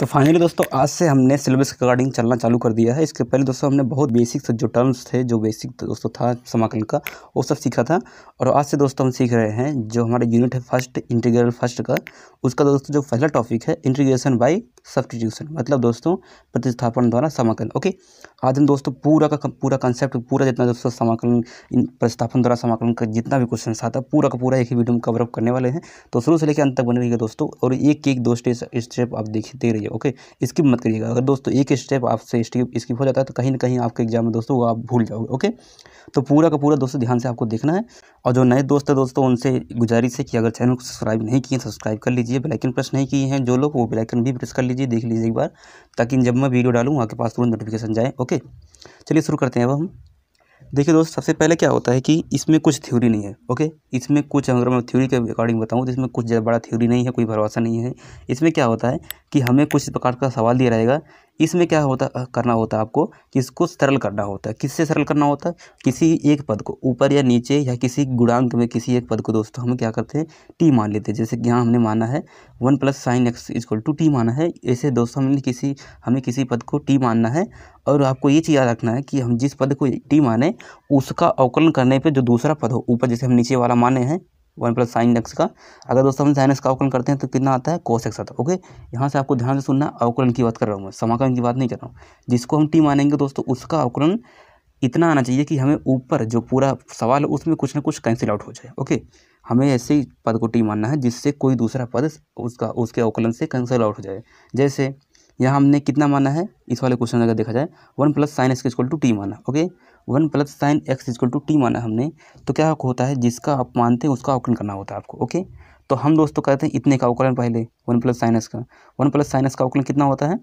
तो फाइनली दोस्तों आज से हमने सिलेबस के अकॉर्डिंग चलना चालू कर दिया है इसके पहले दोस्तों हमने बहुत बेसिक जो टर्म्स थे जो बेसिक दोस्तों था समाकलन का वो सब सीखा था और आज से दोस्तों हम सीख रहे हैं जो हमारा यूनिट है फर्स्ट इंटीग्रल फर्स्ट का उसका दोस्तों जो पहला टॉपिक है इंटीग्रेशन बाई सब्सटीट्यूशन मतलब दोस्तों प्रतिस्थापन द्वारा समाकलन ओके आज हम दोस्तों पूरा का पूरा कंसेप्ट पूरा जितना दोस्तों समाकलन प्रतिस्थापन द्वारा समाकलन का जितना भी क्वेश्चन आता है पूरा का पूरा एक ही वीडियो में कवरअप करने वाले हैं तो शुरू से लेकर अंत तक बने रहिएगा दोस्तों और एक एक दो स्टेप स्टेप आप देखते रहिए करिए ओके स्किप मत करिएगा अगर दोस्तों एक स्टेप आपसे स्किप हो जाता है तो कहीं ना कहीं आपके एग्जाम में दोस्तों वो आप भूल जाओगे ओके तो पूरा का पूरा दोस्तों ध्यान से आपको देखना है और जो नए दोस्त है दोस्तों उनसे गुजारिश है कि अगर चैनल को सब्सक्राइब नहीं किए तो सब्सक्राइब कर लीजिए ब्लैकन प्रेस नहीं किए हैं जो लोग वो ब्लैकन भी प्रेस कर लीजिए देख लीजिए एक बार ताकि जब मैं वीडियो डालूँ आपके पास तुरंत नोटिफिकेशन जाए ओके चलिए शुरू करते हैं अब हम देखिए दोस्त सबसे पहले क्या होता है कि इसमें कुछ थ्योरी नहीं है ओके इसमें कुछ अगर मैं थ्योरी के अकॉर्डिंग बताऊँ तो इसमें कुछ बड़ा थ्योरी नहीं है कोई भरोसा नहीं है इसमें क्या होता है कि हमें कुछ प्रकार का सवाल दिया रहेगा इसमें क्या होता करना होता है आपको किसको सरल करना होता है किससे सरल करना होता है किसी एक पद को ऊपर या नीचे या किसी गुणांक में किसी एक पद को दोस्तों हम क्या करते हैं टी मान लेते हैं जैसे कि यहाँ हमने माना है one plus sine x equal to t माना है ऐसे दोस्तों हमने किसी हमें किसी पद को टी मानना है और आपको ये चीज़ याद रखना है कि हम जिस पद को टी माने उसका अवकलन करने पर जो दूसरा पद हो ऊपर जैसे हम नीचे वाला माने हैं वन प्लस साइन एक्स का अगर दोस्तों हम साइन एक्स का अवकलन करते हैं तो कितना आता है कोस एक्स आता है ओके यहाँ से आपको ध्यान से सुनना अवकलन की बात कर रहा हूँ मैं समाकलन की बात नहीं कर रहा हूँ जिसको हम टी मानेंगे दोस्तों उसका अवकलन इतना आना चाहिए कि हमें ऊपर जो पूरा सवाल है उसमें कुछ ना कुछ कैंसिल आउट हो जाए ओके हमें ऐसे ही पद को टी मानना है जिससे कोई दूसरा पद उसका उसके अवकलन से कैंसिल आउट हो जाए जैसे यहाँ हमने कितना माना है इस वाले क्वेश्चन अगर देखा जाए one plus sine x equal to t माना okay one plus sine x equal to t माना हमने तो क्या होता है जिसका आप मानते हैं उसका अवकलन करना होता है आपको ओके तो हम दोस्तों कहते हैं इतने का अवकलन पहले वन प्लस साइन एक्स का वन प्लस साइन एक्स का अवकलन कितना होता है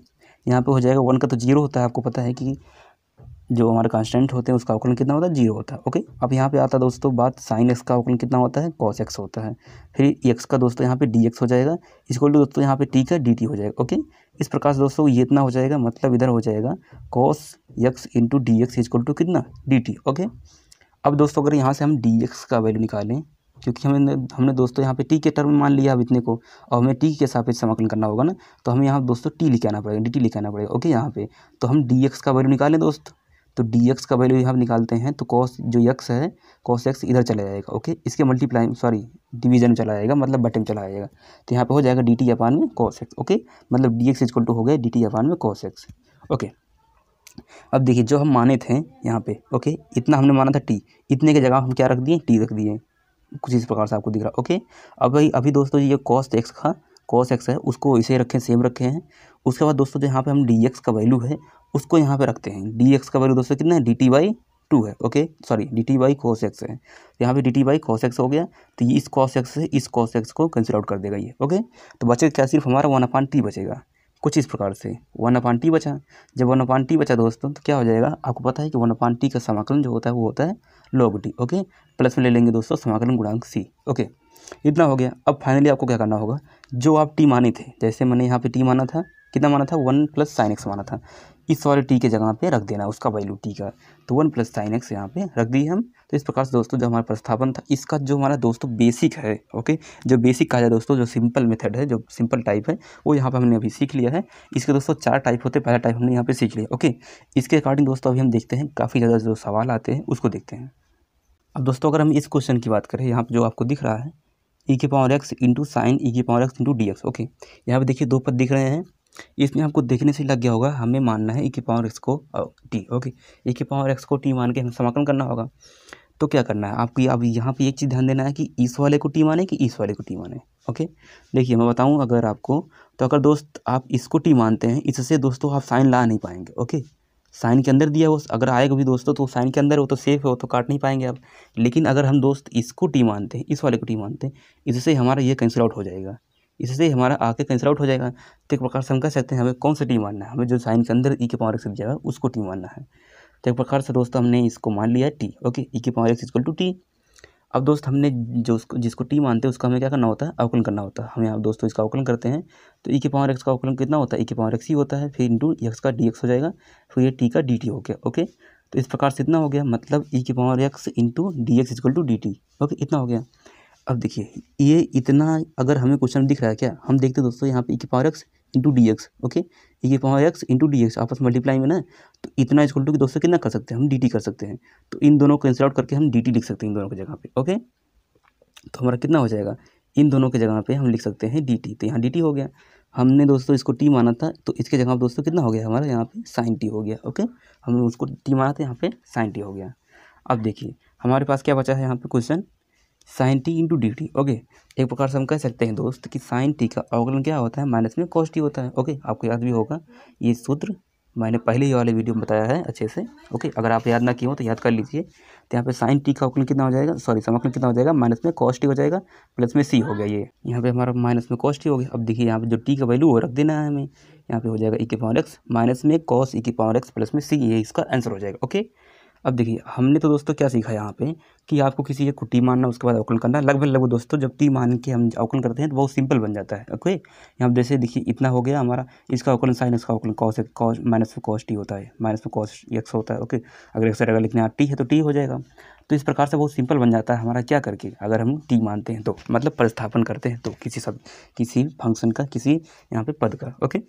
यहाँ पर हो जाएगा वन का तो जीरो होता है आपको पता है कि जो हमारे कांस्टेंट होते हैं उसका अवकलन कितना होता है जीरो होता है ओके अब यहाँ पे आता है दोस्तों बात साइन एक्स का अवकलन कितना होता है कॉस एक्स होता है फिर एक्स का दोस्तों यहाँ पे डी एक्स हो जाएगा इसको टू दोस्तों यहाँ पे टी का डी टी हो जाएगा ओके इस प्रकार से दोस्तों ये इतना हो जाएगा मतलब इधर हो जाएगा cos x into d x equal to कितना डी टी ओके अब दोस्तों अगर यहाँ से हम डी एक्स का वैल्यू निकालें क्योंकि हमने हमने दोस्तों यहाँ पे टी के टर्म मान लिया अब इतने को और हमें टी के साथ समाकलन करना होगा ना तो हमें यहाँ दोस्तों टी लिखाना पड़ेगा डी टी लिखाना पड़ेगा ओके यहाँ पे तो हम डी एक्स का वैल्यू निकालें दोस्त तो डी एक्स का वैल्यू यहाँ निकालते हैं तो कॉस जो यक्स है कॉस एक्स इधर चला जाएगा ओके इसके मल्टीप्लाई सॉरी डिवीजन में चला जाएगा मतलब बटे में चला जाएगा तो यहाँ पे हो जाएगा डी टी अपान में कॉस एक्स ओके मतलब डी एक्स इजक्वल टू हो गया डी टी अपान में कॉस एक्स ओके अब देखिए जो हम माने थे यहाँ पे ओके इतना हमने माना था टी इतने की जगह हम क्या रख दिए टी रख दिए कुछ इस प्रकार से आपको दिख रहा है ओके अब भाई अभी दोस्तों ये कॉस्ट एक्स का कॉस एक्स है उसको इसे रखें सेम रखे हैं उसके बाद दोस्तों जो यहाँ पे हम डी एक्स का वैल्यू है उसको यहाँ पे रखते हैं डी एक्स का वैल्यू दोस्तों कितना है डी टी बाई टू है okay sorry d t by cos x है यहाँ पे d t by cos x हो गया तो ये इस कॉस एक्स से इस कॉस एक्स को कैंसिल आउट कर देगा ये ओके तो बचेगा क्या सिर्फ हमारा वन अपान टी बचेगा कुछ इस प्रकार से वन अपान टी बचा जब वन अपान टी बचा दोस्तों तो क्या हो जाएगा आपको पता है कि वन अपान टी का समाकलन जो होता है वो होता है लॉग डी ओके प्लस में ले लेंगे दोस्तों समाकलन गुणांक सी ओके इतना हो गया अब फाइनली आपको क्या करना होगा जो आप टी माने थे जैसे मैंने यहाँ पे टी माना था कितना माना था वन प्लस साइन एक्स माना था इस वाले टी के जगह पे रख देना उसका वैल्यू टी का तो वन प्लस साइन एक्स यहाँ पे रख दिए हम तो इस प्रकार से दोस्तों जो हमारा प्रस्थापन था इसका जो हमारा दोस्तों बेसिक है ओके जो बेसिक कहा जाए दोस्तों जो सिंपल मेथड है जो सिंपल टाइप है वो यहाँ पर हमने अभी सीख लिया है इसके दोस्तों चार टाइप होते पहला टाइप हमने यहाँ पर सीख लिया ओके इसके अकॉर्डिंग दोस्तों अभी हम देखते हैं काफ़ी ज़्यादा जो सवाल आते हैं उसको देखते हैं अब दोस्तों अगर हम इस क्वेश्चन की बात करें यहाँ पर जो आपको दिख रहा है ई के power x into sine e के power x into d x okay यहाँ पे देखिए दो पद दिख रहे हैं इसमें आपको देखने से लग गया होगा हमें मानना है ई e के पावर एक्स को टी ओके ई के पावर एक्स को टी मान के हमें समाकलन करना होगा तो क्या करना है आपकी अब यहाँ पे एक चीज़ ध्यान देना है कि इस वाले को टी माने कि इस वाले को टी माने ओके देखिए मैं बताऊँ अगर आपको तो अगर दोस्त आप इसको टी मानते हैं इससे दोस्तों आप साइन ला नहीं पाएंगे ओके साइन के अंदर दिया वो अगर आएगा भी दोस्तों तो साइन के अंदर हो तो सेफ है वो तो काट नहीं पाएंगे आप लेकिन अगर हम दोस्त इसको टी मानते हैं इस वाले को टी मानते हैं इससे हमारा ये कैंसिल आउट हो जाएगा इससे हमारा आके कैंसिल आउट हो जाएगा तो एक प्रकार से हम कह सकते हैं हमें कौन सा टी मानना है हमें जो साइन के अंदर ई e के पावर एक्स दिया है उसको टी मानना है तो एक प्रकार से दोस्तों हमने इसको मान लिया टी ओके ई e के power x equal to t अब दोस्त हमने जो उसको जिसको टी मानते हैं उसका हमें क्या करना होता है अवकलन करना होता है हम यहाँ दोस्तों इसका अवकलन करते हैं तो ई e के पावर एक्स का अवकलन कितना होता है ई के पावर एक्स ही होता है फिर इंटू एक्स का डी एक्स हो जाएगा फिर ये टी का डी टी हो गया ओके तो इस प्रकार से इतना हो गया मतलब ई के power x into d x equal to d t okay इतना हो गया अब देखिए ये इतना अगर हमें क्वेश्चन दिख रहा है क्या हम देखते दोस्तों यहाँ पे e power x into d x okay e power x into d x आपस मल्टीप्लाई में ना तो इतना इसको टू कि दोस्तों कितना कर सकते हैं हम डी कर सकते हैं तो इन दोनों को आउट करके हम डी लिख सकते हैं इन दोनों की जगह पर ओके तो हमारा कितना हो जाएगा इन दोनों की जगह पर हम लिख सकते हैं डी तो यहाँ डी हो गया हमने दोस्तों इसको टी माना था तो इसके जगह दोस्तों कितना हो गया हमारा यहाँ पर साइन टी हो गया ओके हमने उसको टी माना था यहाँ पर साइन टी हो गया अब देखिए हमारे पास क्या बचा है यहाँ पर question sine t into d t okay एक प्रकार से हम कह सकते हैं दोस्त कि साइन टी का अवकलन क्या होता है माइनस में कॉस्ट होता है ओके आपको याद भी होगा ये सूत्र मैंने पहले ही वाले वीडियो में बताया है अच्छे से ओके अगर आप याद ना किए हो तो याद कर लीजिए तो यहाँ पे साइन टी का अवकलन कितना हो जाएगा सॉरी समकलन कितना हो जाएगा माइनस में कॉस्ट हो जाएगा प्लस में सी हो गया ये यहाँ पर हमारा माइनस में कॉस्ट हो गया अब देखिए यहाँ पर जो टी का वैल्यू वो रख देना है हमें यहाँ पर हो जाएगा ई के पावर एक्स माइनस में कॉस ई के पावर एक्स प्लस में सी ये इसका आंसर हो जाएगा ओके अब देखिए हमने तो दोस्तों क्या सीखा यहाँ पे कि आपको किसी एक को टी मानना उसके बाद अवकलन करना लगभग लगभग दोस्तों जब टी मान के हम अवकलन करते हैं तो बहुत सिंपल बन जाता है ओके यहाँ जैसे देखिए इतना हो गया हमारा इसका अवकलन साइन इसका अवकलन कॉस एक कॉस माइनस में कॉस टी होता है माइनस में कॉस एक्स होता है ओके अगर एक्स अगर लिखना टी है तो टी हो जाएगा तो इस प्रकार से बहुत सिंपल बन जाता है हमारा क्या करके अगर हम टी मानते हैं तो मतलब प्रस्थापन करते हैं तो किसी सब किसी फंक्शन का किसी यहाँ पर पद का ओके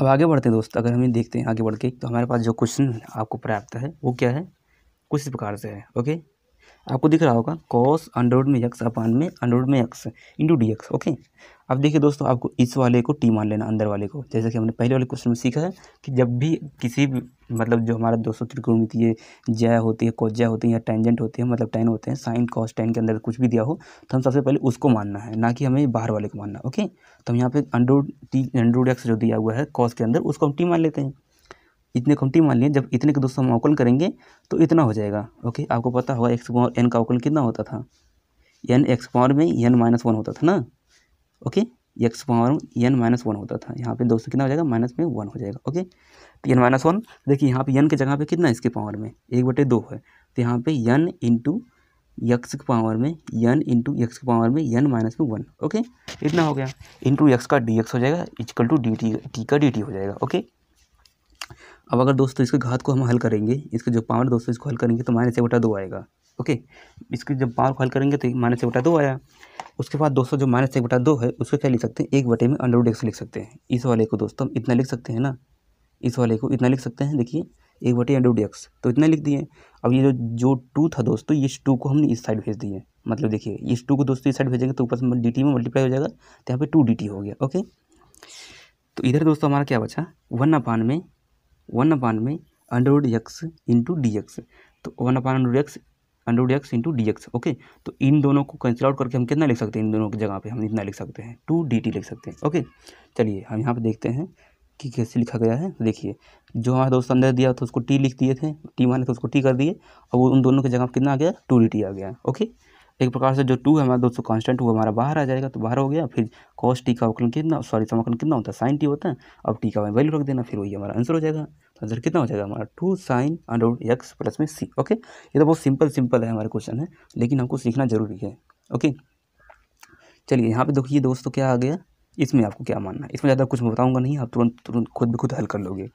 अब आगे बढ़ते हैं दोस्त अगर हमें देखते हैं आगे बढ़ के तो हमारे पास जो क्वेश्चन आपको प्राप्त है वो क्या है कुछ इस प्रकार से है ओके आपको दिख रहा होगा कॉस अंडरवुड में यक्स अपान में अंडरवुड में x into d x okay अब देखिए दोस्तों आपको इस वाले को टी मान लेना अंदर वाले को जैसे कि हमने पहले वाले क्वेश्चन में सीखा है कि जब भी किसी भी मतलब जो हमारा दोस्तों त्रिकोणमितीय जय होती है कोजय होती है या टेंजेंट होती है मतलब टेन होते हैं साइन कॉस टेन के अंदर कुछ भी दिया हो तो हम सबसे पहले उसको मानना है ना कि हमें बाहर वाले को मानना ओके तो हम यहाँ पे अंडरवुड टी अंडरवुड एक्स जो दिया हुआ है कॉस के अंदर उसको हम टी मान लेते हैं इतने कमटी मान लिए जब इतने के दोस्तों हम अवकलन करेंगे तो इतना हो जाएगा ओके आपको पता होगा एक्स पावर एन का अवकलन कितना होता था एन एक्स पावर में एन माइनस वन होता था ना ओके एक्स पावर में एन माइनस वन होता था यहाँ पे दोस्तों कितना हो जाएगा माइनस में वन हो जाएगा ओके तो एन माइनस वन देखिए यहाँ पे एन की जगह पे कितना है इसके पावर में एक बटे दो है तो यहाँ पे एन इंटू एक्स के पावर में एन इंटू एक्स के पावर में एन माइनस में वन ओके इतना हो गया इंटू एक्स का डी एक्स हो जाएगा इजकल टू डी टी का डी टी हो जाएगा ओके अब अगर दोस्तों इसके घात को हम हल करेंगे इसके जो पावर दोस्तों इसको हल करेंगे तो माइनस एक बटा दो आएगा ओके इसके जब पावर को हल करेंगे तो माइनस एक दो आया उसके बाद दोस्तों जो माइनस एक बटा दो है उसको क्या लिख सकते हैं एक बटे में अंडर रूट एक्स लिख सकते हैं इस वाले को दोस्तों हम इतना लिख सकते हैं ना इस वाले को इतना लिख सकते हैं देखिए एक बटे अंडर रूट एक्स तो इतना लिख दिए अब ये जो जो टू था दोस्तों इस टू को हमने इस साइड भेज दिए मतलब देखिए इस टू को दोस्तों इस साइड भेजेंगे तो ऊपर से डी टी में मल्टीप्लाई हो जाएगा तो यहाँ पर टू डी टी हो गया ओके तो इधर दोस्तों हमारा क्या बचा वन अपान में वन अपान में under root x into d x तो one upon under root x under x into d x okay तो इन दोनों को कैंसिल आउट करके हम कितना लिख सकते हैं इन दोनों की जगह पे हम इतना लिख सकते हैं टू डी टी लिख सकते हैं ओके चलिए हम यहाँ पे देखते हैं कि कैसे लिखा गया है देखिए जो हमारा दोस्त अंदर दिया था उसको टी लिख दिए थे टी माने थे तो उसको टी कर दिए और वो उन दोनों की जगह पर कितना आ गया टू डी टी आ गया ओके एक प्रकार से जो टू है हमारा दोस्तों कांस्टेंट हुआ हमारा बाहर आ जाएगा तो बाहर हो गया फिर कॉस टी का अवकलन कितना सॉरी समाकलन कितना होता है साइन टी होता है अब टी का वैल्यू रख देना फिर वही हमारा आंसर हो जाएगा तो आंसर कितना हो जाएगा हमारा two sine under x plus में सी ओके ये तो बहुत सिंपल सिंपल है हमारे क्वेश्चन है लेकिन हमको सीखना जरूरी है ओके चलिए यहाँ पे देखिए दोस्तों क्या आ गया इसमें आपको क्या मानना है इसमें ज़्यादा कुछ बताऊँगा नहीं आप तुरंत तुरंत खुद भी खुद हल कर लोगे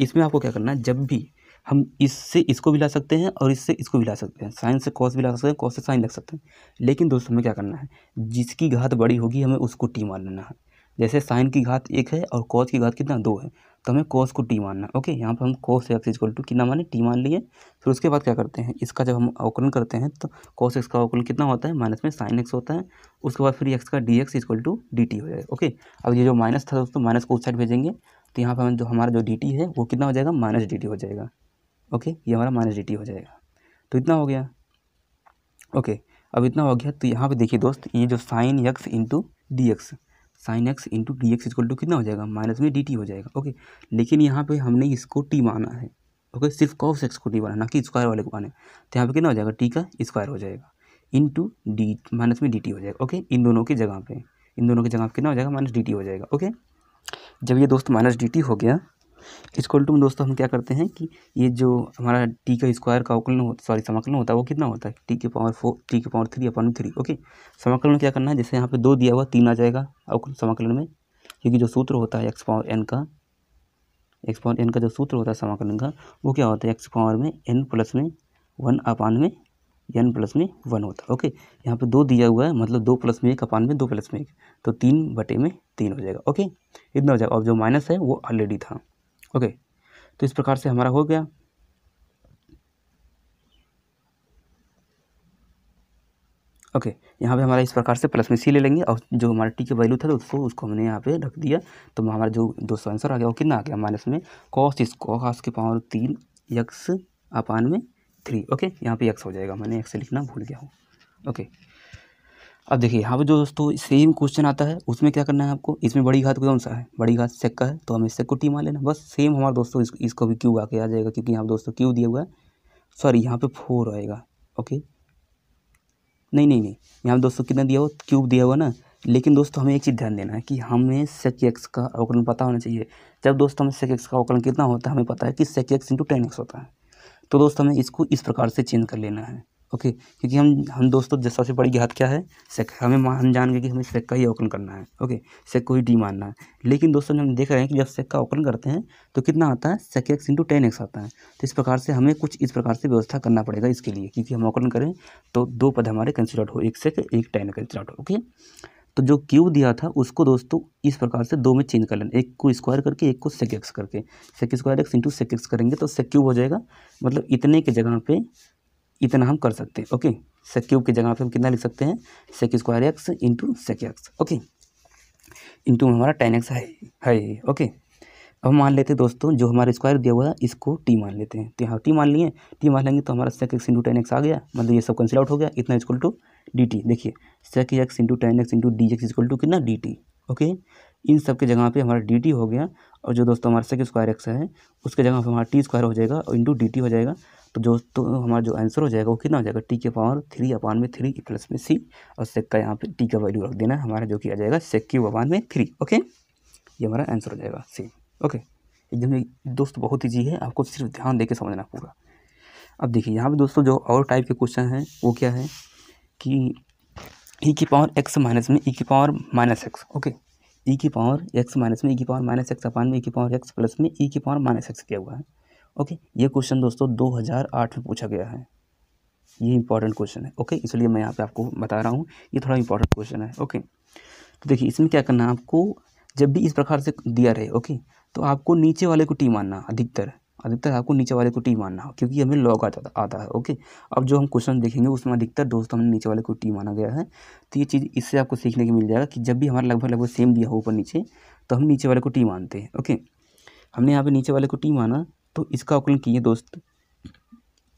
इसमें आपको क्या करना है जब भी हम इससे इसको भी ला सकते हैं और इससे इसको भी ला सकते हैं साइन से कॉस भी ला सकते हैं कॉस से साइन लग सकते हैं लेकिन दोस्तों हमें क्या करना है जिसकी घात बड़ी होगी हमें उसको टी मान लेना है जैसे साइन की घात एक है और कॉस की घात कितना दो है तो हमें कॉस को टी मानना ओके यहाँ पर हम कॉस एक्स इक्वल टू कितना माने टी मान लिए फिर उसके बाद क्या करते हैं इसका जब हम अवकलन करते हैं तो कॉस एक्स का अवकलन कितना होता है माइनस में साइन एक्स होता है उसके बाद फिर एक्स का d x equal to d t हो जाएगा ओके अब ये जो माइनस था दोस्तों माइनस को उस साइड भेजेंगे तो यहाँ पर हम जो हमारा जो डी टी है वो कितना हो जाएगा माइनस डी टी हो जाएगा ओके ये हमारा माइनस डी हो जाएगा तो इतना हो गया ओके अब इतना हो गया तो यहाँ पे देखिए दोस्त ये जो sine x into d x sine x into d x equal to कितना हो जाएगा माइनस में डी टी हो जाएगा ओके लेकिन यहाँ पे हमने इसको टी माना है ओके सिर्फ कॉफ एक्स को टी माना ना कि स्क्वायर वाले को माने तो यहाँ पे कितना हो जाएगा टी का स्क्वायर हो जाएगा इंटू डी माइनस में डी टी हो जाएगा ओके इन दोनों की जगह पर इन दोनों की जगह पर कितना हो जाएगा माइनस डी टी हो जाएगा ओके जब ये दोस्त माइनस डी टी हो गया इक्वल टू में दोस्तों हम क्या करते हैं कि ये जो हमारा टी का स्क्वायर का अवकलन हो सॉरी समाकलन होता है वो कितना होता है टी के पावर फोर टी के power three upon three okay समाकलन क्या करना है जैसे यहाँ पे दो दिया हुआ तीन आ जाएगा अवकलन समाकलन में क्योंकि जो सूत्र होता है एक्स पावर एन का एक्स पावर एन का जो सूत्र होता है समाकलन का वो क्या होता है एक्स पावर में एन प्लस में वन अपान में एन प्लस में वन होता है ओके यहाँ पे दो दिया हुआ है मतलब दो प्लस में एक अपान में दो प्लस में एक तो तीन बटे में तीन हो जाएगा ओके इतना हो जाएगा और जो माइनस है वो ऑलरेडी था ओके तो इस प्रकार से हमारा हो गया ओके okay, यहाँ पे हमारा इस प्रकार से प्लस में सी ले लेंगे और जो हमारा टी के वैल्यू था उसको उसको हमने यहाँ पे रख दिया तो हमारा जो दो सौ आंसर आ गया वो कितना आ गया माइनस में कॉस इस कॉस के पावर तीन यक्स अपान में थ्री ओके okay, यहाँ पे यक्स हो जाएगा मैंने एक्स लिखना भूल गया हूँ ओके okay, अब देखिए यहाँ पे जो दोस्तों सेम क्वेश्चन आता है उसमें क्या करना है आपको इसमें बड़ी घात कौन सा है बड़ी घात सेक का है तो हमें सेक को टी मान लेना बस सेम हमारे दोस्तों इस, इसको भी क्यू आके आ जाएगा क्योंकि यहाँ पर दोस्तों क्यू दिया हुआ है सॉरी यहाँ पे फोर आएगा ओके नहीं नहीं नहीं यहाँ दोस्तों कितना दिया हुआ क्यूब दिया हुआ ना लेकिन दोस्तों हमें एक चीज़ ध्यान देना है कि हमें सेक एक्स का अवकलन पता होना चाहिए जब दोस्तों हमें सेक एक्स का अवकलन कितना होता है हमें पता है कि sec x into tan x होता है तो दोस्तों हमें इसको इस प्रकार से चेंज कर लेना है ओके क्योंकि हम हम दोस्तों जैसा सबसे बड़ी ज्ञात क्या है सेक हमें मान जान गए कि हमें सेक का ही ओपन करना है ओके सेक को ही डी मानना है लेकिन दोस्तों हम देख रहे हैं कि जब सेक का ओपन करते हैं तो कितना आता है sec x into tan x आता है तो इस प्रकार से हमें कुछ इस प्रकार से व्यवस्था करना पड़ेगा इसके लिए क्योंकि हम ओपन करें तो दो पद हमारे कंसिडर्ट हो एक सेक एक टेन कंसिडर्ट हो ओके तो जो क्यू दिया था उसको दोस्तों इस प्रकार से दो में चेंज कर लेना एक को स्क्वायर करके एक को सेक एक्स करके sec square x into sec x करेंगे तो सेक क्यूब हो जाएगा मतलब इतने के जगह पे इतना हम कर सकते हैं ओके सेक क्यूब की जगह पे हम कितना लिख सकते हैं sec square x into sec x okay into हमारा टेन एक्स है है ओके अब मान लेते हैं दोस्तों जो हमारा स्क्वायर दिया हुआ है इसको टी मान लेते हैं तो यहाँ टी मान लिए टी मान लेंगे तो हमारा sec x into tan x आ गया मतलब ये सब कैंसिल आउट हो गया इतना इक्वल टू डी टी देखिए sec x into tan x into d x equal to कितना डी टी ओके इन सब की जगह पे हमारा डी टी हो गया और जो दोस्तों हमारा सेक स्क्वायर एक्स है उसके जगह पर हमारा टी स्क्वायर हो जाएगा और इंटू डी टी हो जाएगा तो जो तो हमारा जो आंसर हो जाएगा वो कितना हो जाएगा टी के पावर थ्री अपान में थ्री प्लस में सी और सेक का यहाँ पे टी का वैल्यू रख देना हमारा जो कि आ जाएगा सेक क्यू अपान में थ्री ओके ये हमारा आंसर हो जाएगा सी ओके एकदम दोस्त बहुत ईजी है आपको सिर्फ ध्यान दे समझना पूरा अब देखिए यहाँ पर दोस्तों जो और टाइप के क्वेश्चन हैं वो क्या है कि ई e की पावर एक्स माइनस में ई e की power minus x okay e e की पावर एक्स माइनस में ई e की पावर माइनस एक्स अपान में ई e की पावर एक्स प्लस में ई की पावर माइनस एक्स किया हुआ है ओके ये क्वेश्चन दोस्तों 2008 में पूछा गया है ये इंपॉर्टेंट क्वेश्चन है ओके इसलिए मैं यहाँ पे आपको बता रहा हूँ ये थोड़ा इंपॉर्टेंट क्वेश्चन है ओके तो देखिए इसमें क्या करना है आपको जब भी इस प्रकार से दिया रहे ओके तो आपको नीचे वाले को टी मानना अधिकतर अधिकतर आपको नीचे वाले को टी मानना हो क्योंकि हमें लॉग आता आता है ओके अब जो हम क्वेश्चन देखेंगे उसमें अधिकतर दोस्तों हमने नीचे वाले को टी माना गया है तो ये चीज़ इससे आपको सीखने को मिल जाएगा कि जब भी हमारा लगभग लगभग सेम दिया हो ऊपर नीचे तो हम नीचे वाले को टी मानते हैं ओके हमने यहाँ पर नीचे वाले को टी माना तो इसका अवकलन किए दोस्त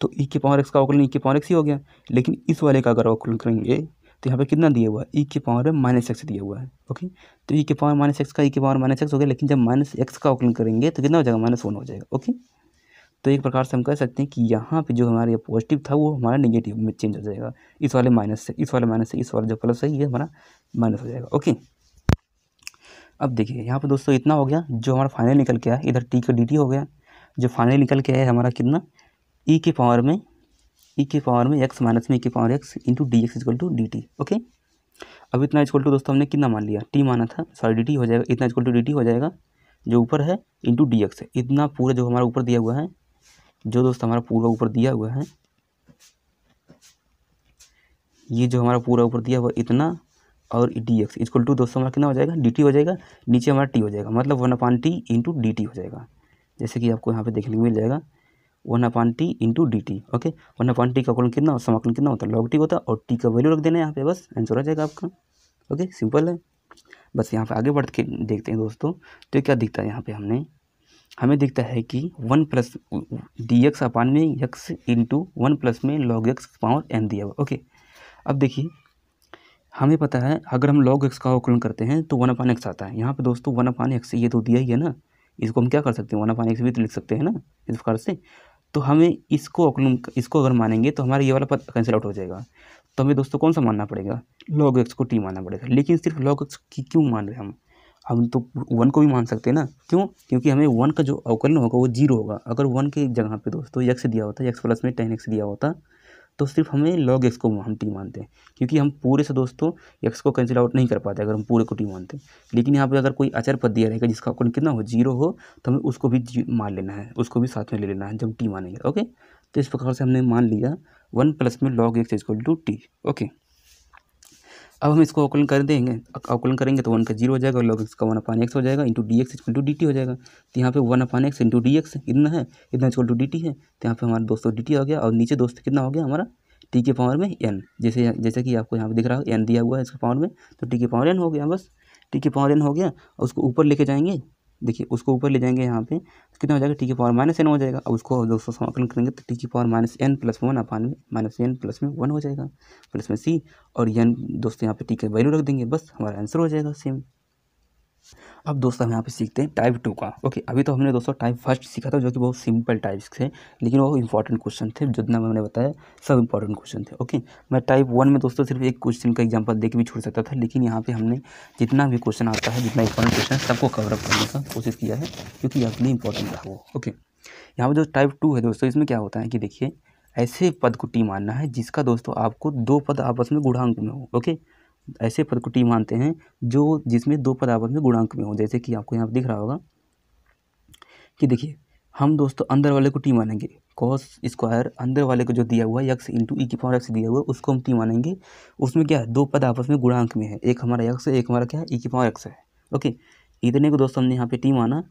तो ई के पावर एक्स का अवकलन ई के पावर एक्स ही हो गया लेकिन इस वाले का अगर अवकलन करेंगे तो यहाँ पे कितना दिया हुआ है ई के पावर माइनस एक्स दिया हुआ है ओके तो ई के पावर माइनस एक्स का ई के पावर माइनस एक्स हो गया लेकिन जब माइनस एक्स का अवकलन करेंगे तो कितना हो जाएगा माइनस वन हो जाएगा ओके तो एक प्रकार से हम कह सकते हैं कि यहाँ पे जो हमारे पॉजिटिव था वो हमारा निगेटिव में चेंज हो जाएगा इस वाले माइनस से इस वाले माइनस से इस वाला जो प्लस है ये हमारा माइनस हो जाएगा ओके अब देखिए यहाँ पर दोस्तों इतना हो गया जो हमारा फाइनल निकल के आया इधर टी का डी हो गया जो फाइनल निकल के आया हमारा कितना ई के पावर में ई के पावर में एक्स माइनस में ई के power x into d x equal to d t okay अब इतना इक्वल टू दोस्तों हमने कितना मान लिया टी माना था सॉरी डी टी हो जाएगा इतना इक्वल टू डी टी हो जाएगा जो ऊपर है इंटू डी एक्स है इतना पूरा जो हमारा ऊपर दिया हुआ है जो दोस्त हमारा पूरा ऊपर दिया हुआ है ये जो हमारा पूरा ऊपर दिया हुआ इतना और डी एक्स इक्वल टू दोस्तों हमारा कितना हो जाएगा डी टी हो जाएगा नीचे हमारा टी हो जाएगा मतलब one upon t into d t हो जाएगा जैसे कि आपको यहाँ पे देखने को मिल जाएगा one upon t into d t okay one upon t का कलन कितना समाकलन कितना होता है लॉग टी होता है और टी का वैल्यू रख देना है यहाँ पे बस आंसर आ जाएगा आपका ओके सिंपल है बस यहाँ पर आगे बढ़ के देखते हैं दोस्तों तो क्या दिखता है यहाँ पर हमने हमें दिखता है कि one plus d x upon में यक्स इंटू वन प्लस में लॉग एक्स पावर एन दिया हुआ ओके अब देखिए हमें पता है अगर हम लॉग एक्स का अवकलन करते हैं तो वन अपान एक्स आता है यहाँ पे दोस्तों वन अपान एक्स ये तो दिया ही है ना इसको हम क्या कर सकते हैं वन अपान एक्स भी तो लिख सकते हैं ना इस प्रकार से तो हमें इसको अवकलन इसको अगर मानेंगे तो हमारा ये वाला पद कैंसिल आउट हो जाएगा तो हमें दोस्तों कौन सा मानना पड़ेगा लॉग एक्स को टी मानना पड़ेगा लेकिन सिर्फ लॉग एक्स की क्यों मान रहे हैं हम हम तो वन को भी मान सकते हैं ना क्यों क्योंकि हमें वन का जो अवकलन होगा वो जीरो होगा अगर वन के जगह पे दोस्तों यक्स दिया होता यक्स प्लस में टेन एक्स दिया होता तो सिर्फ हमें लॉग एक्स को हम टी मानते हैं क्योंकि हम पूरे से दोस्तों एक्स को कैंसिल आउट नहीं कर पाते अगर हम पूरे को टी मानते हैं लेकिन यहाँ पर अगर कोई अचर पद दिया रहेगा जिसका अवकलन कितना हो जीरो हो तो हमें उसको भी मान लेना है उसको भी साथ में ले लेना है जब टी मानेंगे ओके तो इस प्रकार से हमने मान लिया वन प्लस में log x equal to t okay अब हम इसको अवकलन कर देंगे अवकलन करेंगे तो वन का जीरो हो जाएगा लॉग एक्स का वन अपान एक्स हो जाएगा into d x into d t हो जाएगा तो यहाँ पे one upon x into d x इतना है इतना इक्वल टू डी टी है तो यहाँ पे हमारा दोस्तों डी टी हो तो गया और नीचे दोस्त कितना हो गया हमारा टी के पावर में एन जैसे जैसे कि आपको यहाँ पर दिख रहा है एन दिया हुआ है इसके पावर में तो टी के पावर एन हो गया बस टी के पावर एन हो गया और उसको ऊपर लेके जाएंगे देखिए उसको ऊपर ले जाएंगे यहाँ पे तो कितना हो जाएगा टी की पावर माइनस एन हो जाएगा अब उसको दोस्तों समाकलन करेंगे तो टी की power minus n plus one upon में माइनस एन प्लस में वन हो जाएगा प्लस में सी और एन दोस्तों यहाँ पे टी का वैल्यू रख देंगे बस हमारा आंसर हो जाएगा सेम अब दोस्तों हम यहाँ पे सीखते हैं टाइप टू का ओके अभी तो हमने दोस्तों टाइप फर्स्ट सीखा था जो कि बहुत सिंपल टाइप्स थे लेकिन वो इंपॉर्टेंट क्वेश्चन थे जितना मैंने बताया सब इंपॉर्टेंट क्वेश्चन थे ओके मैं टाइप वन में दोस्तों सिर्फ एक क्वेश्चन का एग्जाम्पल देख भी छोड़ सकता था लेकिन यहाँ पर हमने जितना भी क्वेश्चन आता है जितना इंपॉर्टेंट क्वेश्चन है सबको कवरअप करने का कोशिश किया है क्योंकि अपने इंपॉर्टेंट था वो ओके यहाँ पर जो टाइप टू है दोस्तों इसमें क्या होता है कि देखिए ऐसे पद को टी मानना है जिसका दोस्तों आपको दो पद आपस में गुणांक में हो ओके ऐसे पद को टी मानते हैं जो जिसमें दो पद आपस में गुणांक में हो जैसे कि आपको यहाँ पर दिख रहा होगा कि देखिए हम दोस्तों अंदर वाले को टी मानेंगे कॉस स्क्वायर अंदर वाले को जो दिया हुआ है यक्स इंटू ई की पावर एक्स दिया हुआ है उसको हम टी मानेंगे उसमें क्या है दो पद आपस में गुणांक में है एक हमारा यक्स है एक हमारा क्या है ई e की पावर एक्स है ओके इतने को दोस्तों हमने यहाँ पे टी माना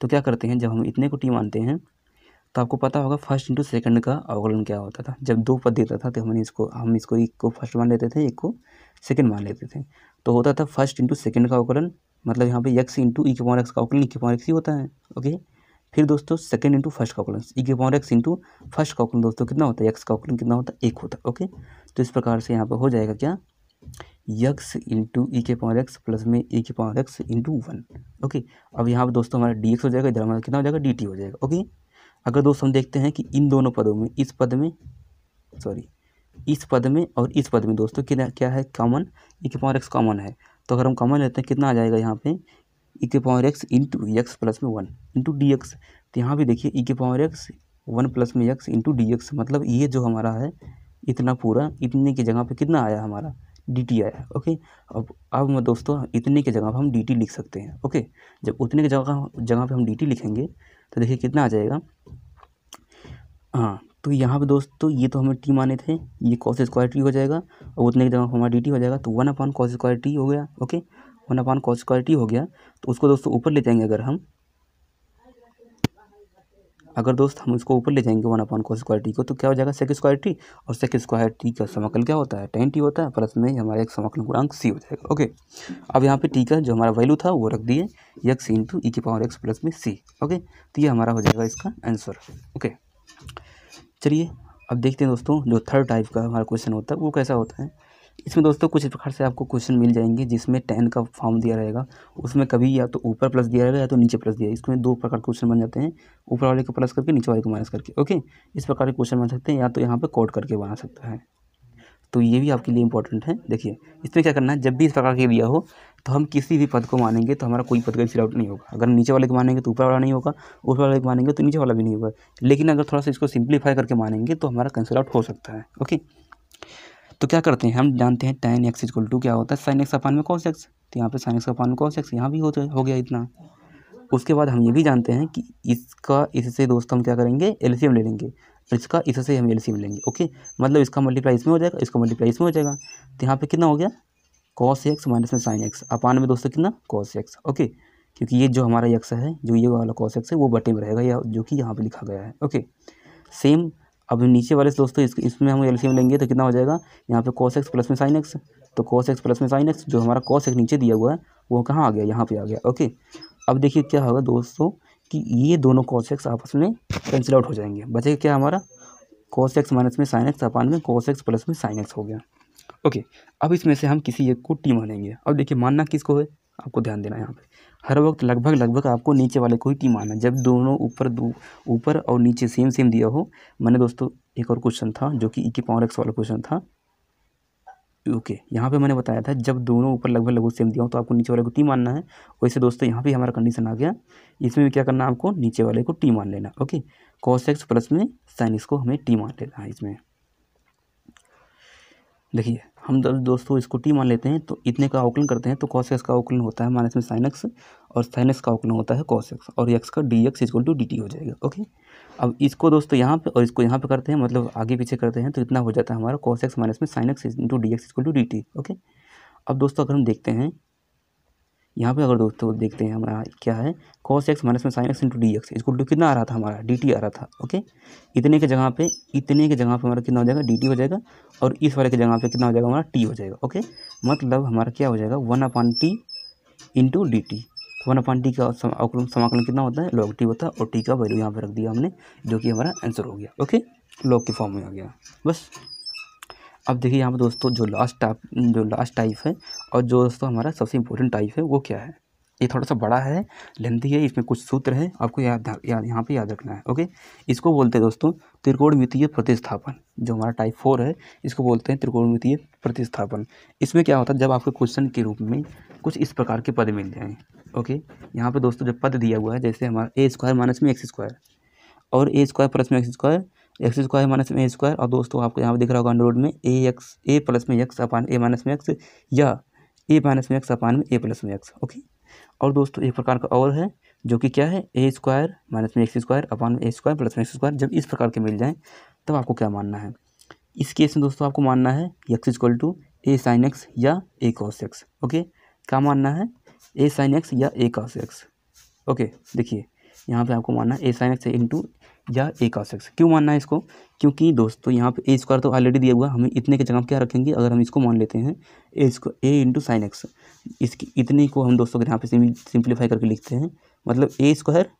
तो क्या करते हैं जब हम इतने को टी मानते हैं तो आपको पता होगा फर्स्ट इंटू सेकेंड का अवकलन क्या होता था जब दो पद देता था तो हमने इसको हम इसको एक e को फर्स्ट मान लेते थे एक को सेकेंड मान लेते थे तो होता था फर्स्ट इंटू सेकेंड का अवकलन मतलब यहाँ पे एक्स इंटू ई के पावर एक्स का अवकलन ई e के पावर एक्स ही होता है ओके फिर दोस्तों सेकेंड इंटू फर्स्ट का अवकलन ई e के पावर एक्स इंटू फर्स्ट का अवकलन दोस्तों कितना होता है एक्स का अवकलन कितना होता है एक होता है ओके तो इस प्रकार से यहाँ पर हो जाएगा क्या यक्स इंटू ई के पावर एक्स प्लस में ई e के power x into one okay अब यहाँ पर दोस्तों हमारा डी एक्स हो जाएगा इधर हमारा कितना हो जाएगा डी टी हो जाएगा ओके अगर दोस्तों हम देखते हैं कि इन दोनों पदों में इस पद में सॉरी इस पद में और इस पद में दोस्तों कितना क्या है कॉमन ई के पावर एक्स कॉमन है तो अगर हम कॉमन लेते हैं कितना आ जाएगा यहाँ पे ई के power x into x plus में वन इंटू डी एक्स तो यहाँ भी देखिए ई के पावर एक्स वन प्लस में एक्स इंटू डी एक्स मतलब ये जो हमारा है इतना पूरा इतने की जगह पर कितना आया हमारा डी टी आया ओके अब अब मैं दोस्तों इतने की जगह पर हम डी टी लिख सकते हैं ओके जब उतने की जगह जगह पर हम डी टी लिखेंगे तो देखिए कितना आ जाएगा हाँ तो यहाँ पे दोस्तों तो ये तो हमें टी माने थे ये कॉस स्क्वायर टी हो जाएगा और उतने की जगह हमारा डी टी हो जाएगा तो one upon cos square t हो गया okay one upon cos square t हो गया तो उसको दोस्तों ऊपर ले जाएंगे अगर हम अगर दोस्त हम उसको ऊपर ले जाएंगे one upon cos square t को तो क्या हो जाएगा सेक स्क्वायर टी और सेक स्क्वायर टी का समाकल क्या होता है टेन टी होता है प्लस में हमारा एक समकल गुणांक सी हो जाएगा ओके अब यहाँ पे टी का जो हमारा वैल्यू था वो रख दिए यक्स इंटू ई की पावर एक्स प्लस में सी ओके तो ये हमारा हो जाएगा इसका आंसर ओके चलिए अब देखते हैं दोस्तों जो थर्ड टाइप का हमारा क्वेश्चन होता है वो कैसा होता है इसमें दोस्तों कुछ इस प्रकार से आपको क्वेश्चन मिल जाएंगे जिसमें टेन का फॉर्म दिया रहेगा उसमें कभी या तो ऊपर प्लस दिया रहेगा या तो नीचे प्लस दिया इसमें दो प्रकार के क्वेश्चन बन जाते हैं ऊपर वाले को प्लस करके नीचे वाले को माइनस करके ओके इस प्रकार के क्वेश्चन बन सकते हैं या तो यहाँ पर कोट करके बना सकता है तो ये भी आपके लिए इंपॉर्टेंट है देखिए इसमें क्या करना है जब भी इस प्रकार के दिया हो तो हम किसी भी पद को मानेंगे तो हमारा कोई पद का फिलआउट आउट नहीं होगा अगर नीचे वाले को मानेंगे तो ऊपर वाला नहीं होगा ऊपर वाले को मानेंगे तो नीचे वाला भी नहीं होगा लेकिन अगर थोड़ा सा इसको सिंप्लीफाई करके मानेंगे तो हमारा कैंसिल आउट हो सकता है ओके तो क्या करते हैं हम जानते हैं टेन एक्स इजक्वल टू क्या होता है साइन एक्स अपान में कौन एक्स तो यहाँ पर साइन एक्स अपान में कौन एक्स यहाँ भी हो, तो हो गया इतना उसके बाद हम ये भी जानते हैं कि इसका इससे दोस्त हम क्या करेंगे एलसीएम ले लेंगे तो इसका इससे हम एलसीएम लेंगे ओके मतलब इसका मल्टीप्लाई इसमें हो जाएगा इसका मल्टीप्लाई इसमें हो जाएगा तो यहाँ पे कितना हो गया कॉस एक्स माइनस में साइन एक्स अपान में दोस्तों कितना कॉस एक्स ओके क्योंकि ये जो हमारा एक्स है जो ये वाला कॉस एक्स है वो बटे में रहेगा या जो कि यहाँ पर लिखा गया है ओके सेम अब नीचे वाले दोस्तों इस, इसमें हम एलसीएम लेंगे तो कितना हो जाएगा यहाँ पे कॉस एक्स प्लस में साइन एक्स तो कॉस एक्स प्लस में साइन एक्स जो हमारा कॉस एक्स नीचे दिया हुआ है वो कहाँ आ गया यहाँ पर आ गया ओके अब देखिए क्या होगा दोस्तों कि ये दोनों कॉस एक्स आपस में कैंसिल आउट हो जाएंगे बचेगा क्या हमारा कॉस एक्स माइनस में साइन एक्स अपान में कॉस एक्स प्लस में साइन एक्स हो गया ओके अब इसमें से हम किसी एक को टी मानेंगे अब देखिए मानना किसको है आपको ध्यान देना है यहाँ पर हर वक्त लगभग लगभग आपको नीचे वाले को ही टी मानना जब दोनों ऊपर दो ऊपर और नीचे सेम सेम दिया हो मैंने दोस्तों एक और क्वेश्चन था जो कि ई की पावर एक्स वाला क्वेश्चन था ओके यहाँ पे मैंने बताया था जब दोनों ऊपर लगभग लगभग सेम दिया हो तो आपको नीचे वाले को टी मानना है वैसे दोस्तों यहाँ पे हमारा कंडीशन आ गया इसमें भी क्या करना है आपको नीचे वाले को टी मान लेना ओके कॉस एक्स प्लस में साइन इसको को हमें टी मान लेना है इसमें देखिए हम दोस्तों इसको टी मान लेते हैं तो इतने का अवकलन करते हैं तो कॉस एक्स का अवकलन होता है माइनस में साइन एक्स और साइन एक्स का अवकलन होता है कॉस एक्स और एक्स का d x equal to d t हो जाएगा ओके अब इसको दोस्तों यहाँ पे और इसको यहाँ पे करते हैं मतलब आगे पीछे करते हैं तो इतना हो जाता है हमारा कॉस एक्स माइनस में sine x into d x equal to d t okay अब दोस्तों अगर हम देखते हैं यहाँ पे अगर दोस्तों देखते हैं हमारा क्या है कॉस एक्स माइनस में sine x into d x इसको कितना आ रहा था हमारा डी टी आ रहा था ओके इतने के जगह पर इतने के जगह पर हमारा कितना हो जाएगा डी टी हो जाएगा और इस वाले के जगह पर कितना हो जाएगा हमारा टी हो जाएगा ओके मतलब हमारा क्या हो जाएगा one upon t into d t one upon t का समाकलन समाकलन कितना होता है लॉग टी होता है और टी का वैल्यू यहाँ पर रख दिया हमने जो कि हमारा आंसर हो गया ओके लॉग के फॉर्म में आ गया बस अब देखिए यहाँ पर दोस्तों जो लास्ट टाइप जो लास्ट टाइप है और जो दोस्तों हमारा सबसे इम्पोर्टेंट टाइप है वो क्या है ये थोड़ा सा बड़ा है लेंथी है इसमें कुछ सूत्र है आपको याद याद यहाँ पे याद रखना है ओके इसको बोलते हैं दोस्तों त्रिकोण त्रिकोणमितीय प्रतिस्थापन जो हमारा टाइप फोर है इसको बोलते हैं त्रिकोण त्रिकोणमितीय प्रतिस्थापन इसमें क्या होता है जब आपको क्वेश्चन के रूप में कुछ इस प्रकार के पद मिल जाएँ ओके यहाँ पर दोस्तों जब पद दिया हुआ है जैसे हमारा ए स्क्वायर माइनस में एक्स स्क्वायर और ए स्क्वायर प्लस में x square x square minus में ए स्क्वायर और दोस्तों आपको यहाँ पर दिख रहा होगा अंडरवुड में ए एक्स ए प्लस में एक्स अपान ए माइनस में एक्स या ए माइनस में एक्स अपान में ए प्लस में एक्स ओके और दोस्तों एक प्रकार का और है जो कि क्या है ए स्क्वायर माइनस में एक्स स्क्वायर अपान में ए स्क्वायर प्लस में एक्स स्क्वायर जब इस प्रकार के मिल जाएं तब आपको क्या मानना है इस केस में दोस्तों आपको मानना है x equal to a sine x या ए कॉस एक्स ओके क्या मानना है ए साइन एक्स या ए कॉस एक्स ओके देखिए यहाँ पे आपको मानना है ए साइन एक्स इंटू या ए का सेक्स क्यों मानना है इसको क्योंकि दोस्तों यहाँ पे ए स्क्वायर तो ऑलरेडी दिया हुआ हमें इतने के जगह क्या रखेंगे अगर हम इसको मान लेते हैं ए इसको ए इंटू साइन एक्स इसकी इतने को हम दोस्तों यहाँ पे सिंप्लीफाई करके लिखते हैं मतलब ए स्क्वायर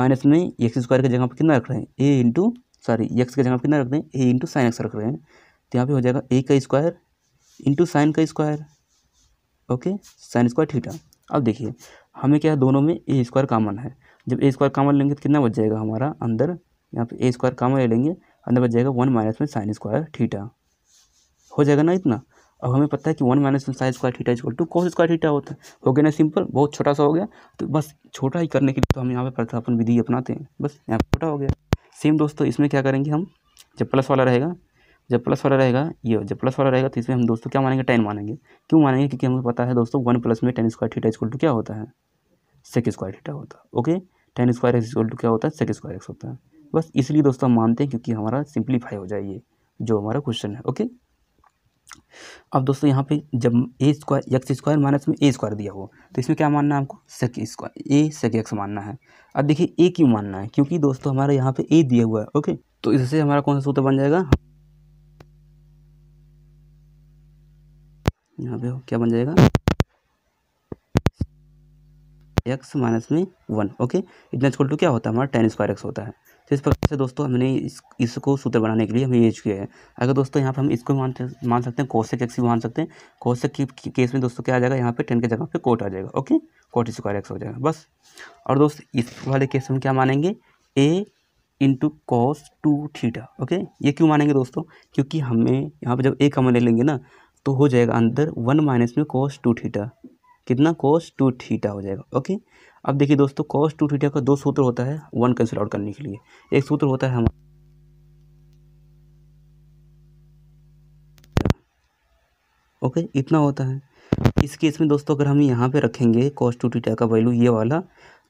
माइनस में एक्स स्क्वायर की जगह पर कितना रख रहे हैं ए इंटू सॉरी एक्स की जगह पर कितना रख रहे हैं ए इंटू साइन एक्स रख रहे हैं तो यहाँ पे हो जाएगा ए का स्क्वायर इंटू साइन का square okay sine square theta अब देखिए हमें क्या दोनों में ए स्क्वायर कॉमन है जब ए स्क्वायर कॉमन लेंगे तो कितना बच जाएगा हमारा अंदर यहाँ पे ए स्क्वायर कॉमन ले लेंगे अंदर बच जाएगा वन माइनस में साइन स्क्वायर थीटा हो जाएगा ना इतना अब हमें पता है कि वन माइनस में sine square theta equal to cos square theta होता है हो गया ना सिंपल बहुत छोटा सा हो गया तो बस छोटा ही करने के लिए तो हम यहाँ पर प्रतिस्थापन विधि अपनाते हैं बस यहाँ पर छोटा हो गया सेम दोस्तों इसमें क्या करेंगे हम जब प्लस वाला रहेगा जब प्लस वाला रहेगा ये जब प्लस वाला रहेगा तो इसमें हम दोस्तों क्या मानेंगे टेन मानेंगे क्यों मानेंगे क्योंकि हमें पता है दोस्तों वन प्लस में tan square theta equal to क्या होता है सेक स्क्वायर थीटा होता है okay tan square x equal to क्या होता है सेक स्क्वायर एक्स होता है बस इसलिए दोस्तों हम मानते हैं क्योंकि हमारा सिंप्लीफाई हो जाए ये जो हमारा क्वेश्चन है ओके अब दोस्तों यहाँ पे जब a square x square minus में ए स्क्वायर दिया हो तो इसमें क्या मानना है आपको सेक स्क्वायर ए सेक एक्स मानना है अब देखिए ए क्यों मानना है क्योंकि दोस्तों हमारे यहाँ पे ए दिया हुआ है ओके तो इससे हमारा कौन सा सूत्र बन जाएगा यहाँ पे क्या बन जाएगा एक्स माइनस में वन ओके इतना छोटू क्या होता है हमारा टेन स्क्वायर एक्स होता है तो इस प्रकार से दोस्तों हमने इस इसको सूत्र बनाने के लिए हमें यूज किया है अगर दोस्तों यहाँ पर हम इसको मान मान सकते हैं कोशक एक्स भी मान सकते हैं कोशक के केस में दोस्तों क्या आ जाएगा यहाँ पे टेन के जगह पे कोट आ जाएगा ओके कोट स्क्वायर एक्स हो जाएगा बस और दोस्त इस वाले केस में क्या मानेंगे a into cos two theta okay ये क्यों मानेंगे दोस्तों क्योंकि हमें यहाँ पर जब ए कमन ले लेंगे ना तो हो जाएगा अंदर वन माइनस में कॉस टू थीटा कितना कॉस टू थीटा हो जाएगा ओके अब देखिए दोस्तों कॉस टू थीटा का दो सूत्र होता है वन कैंसिल आउट करने के लिए एक सूत्र होता है हमारा ओके okay, इतना होता है इस केस में दोस्तों अगर हम यहाँ पे रखेंगे कॉस टू टीटा का वैल्यू ये वाला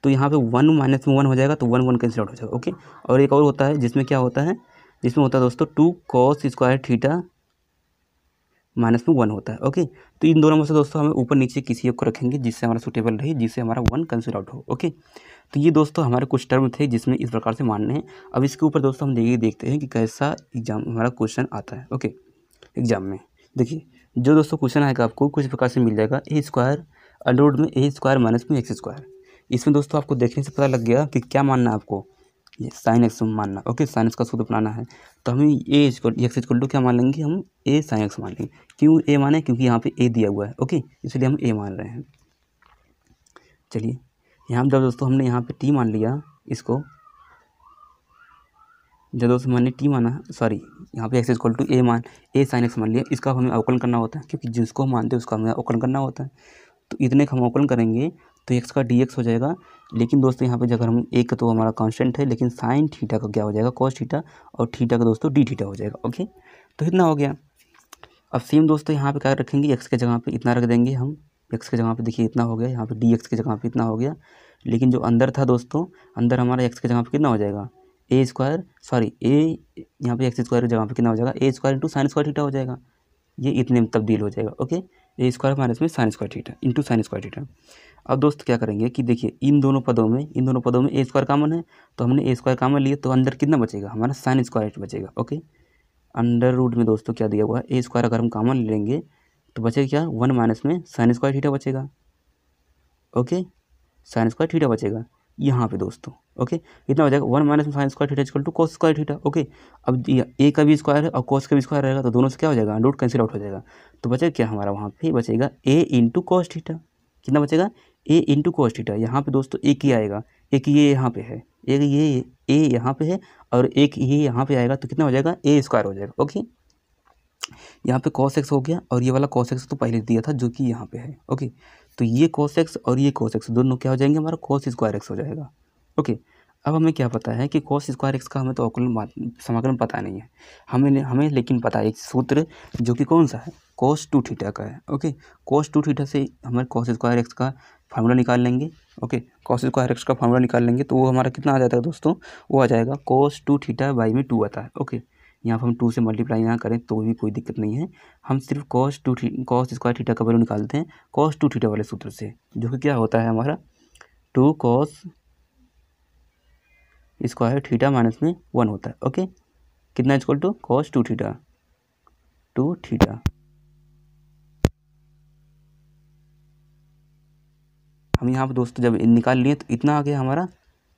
तो यहाँ पे वन माइनस में वन हो जाएगा तो वन वन कैंसिल आउट हो जाएगा ओके और एक और होता है जिसमें क्या होता है जिसमें होता है दोस्तों two cos square theta minus में वन होता है ओके तो इन दोनों में से दोस्तों हमें ऊपर नीचे किसी एक को रखेंगे जिससे हमारा सूटेबल रहे जिससे हमारा वन कंसिड आउट हो ओके तो ये दोस्तों हमारे कुछ टर्म थे जिसमें इस प्रकार से मानने हैं अब इसके ऊपर दोस्तों हम देखिए देखते हैं कि कैसा एग्जाम हमारा क्वेश्चन आता है ओके एग्जाम में देखिए जो दोस्तों क्वेश्चन आएगा आपको कुछ प्रकार से मिल जाएगा ए स्क्वायर अंडरवुड में ए स्क्वायर माइनस में एक्स स्क्वायर इसमें दोस्तों आपको देखने से पता लग गया कि क्या मानना है आपको ये साइन एक्स मानना ओके साइन एक्स का सूत्र अपनाना है तो हमें ए एक्स इक्वल टू क्या मान लेंगे हम ए साइन एक्स मान लेंगे क्यों ए माने क्योंकि यहाँ पे ए दिया हुआ है ओके इसलिए हम ए मान रहे हैं चलिए यहाँ जब दोस्तों हमने यहाँ पे टी मान लिया इसको जब दोस्तों मैंने टी माना सॉरी यहाँ पे एक्स इक्वल टू ए मान ए साइन एक्स मान लिया इसका हमें अवकलन करना होता है क्योंकि जिसको हम मानते हैं उसका हमें अवकलन करना होता है तो इतने हम अवकलन करेंगे तो एक्स का डी एक्स हो जाएगा लेकिन दोस्तों यहाँ पे अगर हम एक तो हमारा कांस्टेंट है लेकिन साइन थीटा का क्या हो जाएगा कॉस थीटा और थीटा का दोस्तों डी थीटा हो जाएगा ओके तो इतना हो गया अब सेम दोस्तों यहाँ पे क्या रखेंगे एक्स के जगह पे इतना रख देंगे हम एक्स के जगह पे देखिए इतना हो गया यहाँ पे डी एक्स की जगह पे इतना हो गया लेकिन जो अंदर था दोस्तों अंदर हमारा एक्स के जगह पे कितना हो जाएगा ए स्क्वायर सॉरी ए यहाँ पे एक्स स्क्वायर की जगह पे कितना हो जाएगा a square into sine square theta हो जाएगा ये इतने में तब्दील हो जाएगा ओके ए स्क्वायर माइनस में sine square theta into sine square theta अब दोस्त क्या करेंगे कि देखिए इन दोनों पदों में इन दोनों पदों में ए स्क्वायर कामन है तो हमने ए स्क्वायर कामन लिए तो अंदर कितना बचेगा हमारा साइन स्क्वायर बचेगा ओके अंडर रूट में दोस्तों क्या दिया हुआ है ए स्क्वायर अगर हम कामन ले लेंगे तो बचेगा क्या वन माइनस में साइन स्क्वायर थीटा बचेगा ओके साइन स्क्वायर थीटा बचेगा यहाँ पे दोस्तों ओके कितना हो जाएगा one minus sine square theta equal to cos square theta okay अब ए का भी स्क्वायर है और कॉस का भी स्क्वायर रहेगा तो दोनों से क्या हो जाएगा रूट कैंसिल आउट हो जाएगा तो बचेगा क्या हमारा वहाँ पे बचेगा ए इंटू कॉस थीटा कितना बचेगा ए इंटू कॉस थीटा यहाँ पे दोस्तों एक ही आएगा एक ये यहाँ पे है एक ये ए यहाँ पे है और एक ये यहाँ पे आएगा तो कितना हो जाएगा ए स्क्वायर हो जाएगा ओके यहाँ पे कॉस एक्स हो गया और ये वाला कॉस एक्स तो पहले दिया था जो कि यहाँ पे है ओके तो ये कॉस एक्स और ये कॉस एक्स दोनों क्या हो जाएंगे हमारा कॉस स्क्वायर एक्स हो जाएगा ओके अब हमें क्या पता है कि कॉस स्क्वायर एक्स का हमें तो अवकलन समाकलन पता नहीं है हमें हमें लेकिन पता है एक सूत्र जो कि कौन सा है कॉस टू थीटा का है ओके कॉस टू थीटा से हमें कॉस स्क्वायर एक्स का फार्मूला निकाल लेंगे ओके कॉस स्क्वायर एक्स का फार्मूला निकाल लेंगे तो वो हमारा कितना आ जाता है दोस्तों वो आ जाएगा कॉस टू थीटा बाई में टू आता है ओके यहाँ पर हम टू से मल्टीप्लाई यहाँ करें तो भी कोई दिक्कत नहीं है हम सिर्फ cos two cos square theta का वैल्यू निकालते हैं कॉस टू थीटा वाले सूत्र से जो कि क्या होता है हमारा two cos square theta minus में वन होता है ओके कितना equal to cos two theta two theta हम यहाँ पर दोस्तों जब निकाल लिए तो इतना आ गया हमारा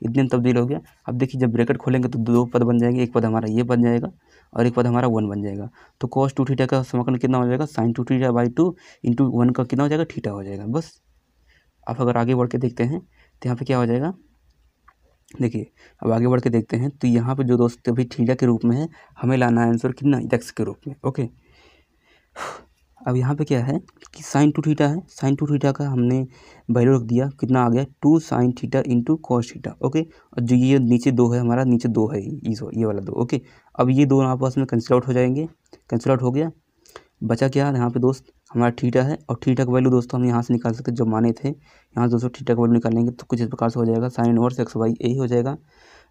इतने में तब्दील हो गया अब देखिए जब ब्रैकेट खोलेंगे तो दो पद बन जाएंगे एक पद हमारा ये बन जाएगा और एक पद हमारा वन बन जाएगा तो कॉस टू थीटा का समाकलन कितना हो जाएगा sine two theta by two into one का कितना हो जाएगा थीटा हो जाएगा बस आप अगर आगे बढ़ के देखते हैं तो यहाँ पे क्या हो जाएगा देखिए अब आगे बढ़ के देखते हैं तो यहाँ पे जो दोस्त अभी थीटा के रूप में है हमें लाना है आंसर कितना एक्स के रूप में ओके अब यहाँ पे क्या है कि साइन टू थीटा है साइन टू थीटा का हमने वैल्यू रख दिया कितना आ गया two sine theta into cos theta okay और जो ये नीचे दो है हमारा नीचे दो है ये वाला दो ओके अब ये दो आपस में कैंसिल आउट हो जाएंगे कैंसिल आउट हो गया बचा क्या यहाँ पे दोस्त हमारा ठीटा है और ठीटा का वैल्यू दोस्तों हम यहाँ से निकाल सकते हैं जो माने थे यहाँ से दोस्तों ठीटा का वैल्यू निकालेंगे तो कुछ इस प्रकार से हो जाएगा साइन ओवर एक्स वाई यही हो जाएगा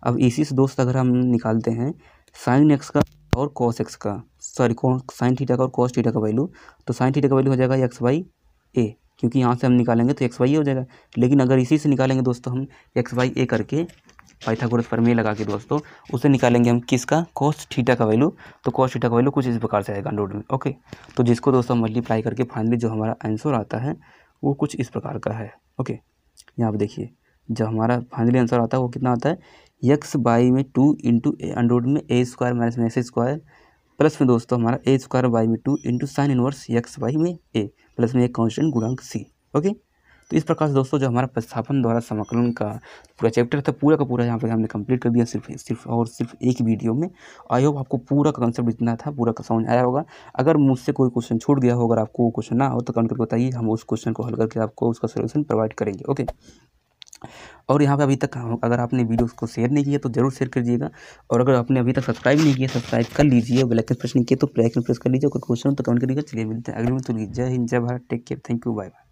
अब इसी से दोस्त अगर हम निकालते हैं साइन एक्स का और कॉस एक्स का सॉरी कौन साइन थीटा का और कॉस थीटा का वैल्यू तो साइन थीटा का वैल्यू हो जाएगा एक्स वाई ए क्योंकि यहाँ से हम निकालेंगे तो एक्स वाई ए हो जाएगा लेकिन अगर इसी से निकालेंगे दोस्तों हम एक्स वाई ए करके पाइथागोरस फॉर्मूले लगा के दोस्तों उसे निकालेंगे हम किसका कॉस्ट ठीटा का वैल्यू तो कॉस्ट थीटा का वैल्यू कुछ इस प्रकार से आएगा अंडर में ओके तो जिसको दोस्तों मल्टीप्लाई करके फाइनली जो हमारा आंसर आता है वो कुछ इस प्रकार का है ओके यहाँ पर देखिए जब हमारा फाइनली आंसर आता है वो कितना आता है यक्स बाई में टू इंटू अंडर में ए स्क्वायर माइनस में एक्स स्क्वायर प्लस में दोस्तों हमारा ए स्क्वायर बाई में two into sine inverse x by में ए प्लस में एक कॉन्स्टेंट गुणांक सी ओके तो इस प्रकार से दोस्तों जो हमारा प्रस्थापन द्वारा समाकलन का पूरा चैप्टर था पूरा का पूरा यहाँ पर हमने कंप्लीट कर दिया सिर्फ सिर्फ और सिर्फ एक वीडियो में आई होप आपको पूरा कंसेप्ट जितना था पूरा का समझ आया होगा अगर मुझसे कोई क्वेश्चन छूट गया हो अगर आपको वो क्वेश्चन ना हो तो कमेंट करके बताइए हम उस क्वेश्चन को हल करके आपको उसका सोल्यूशन प्रोवाइड करेंगे ओके और यहाँ पे अभी तक अगर आपने वीडियो को शेयर नहीं किया तो जरूर शेयर करिएगा और अगर आपने अभी तक सब्सक्राइब नहीं किया सब्सक्राइब कर लीजिए और प्रेस नहीं किया तो बेलाइकन प्रेस कर लीजिए कोई क्वेश्चन तो कमेंट करिएगा चलिए मिलते हैं अगले में तो जय हिंद जय Bharat take care thank you bye bye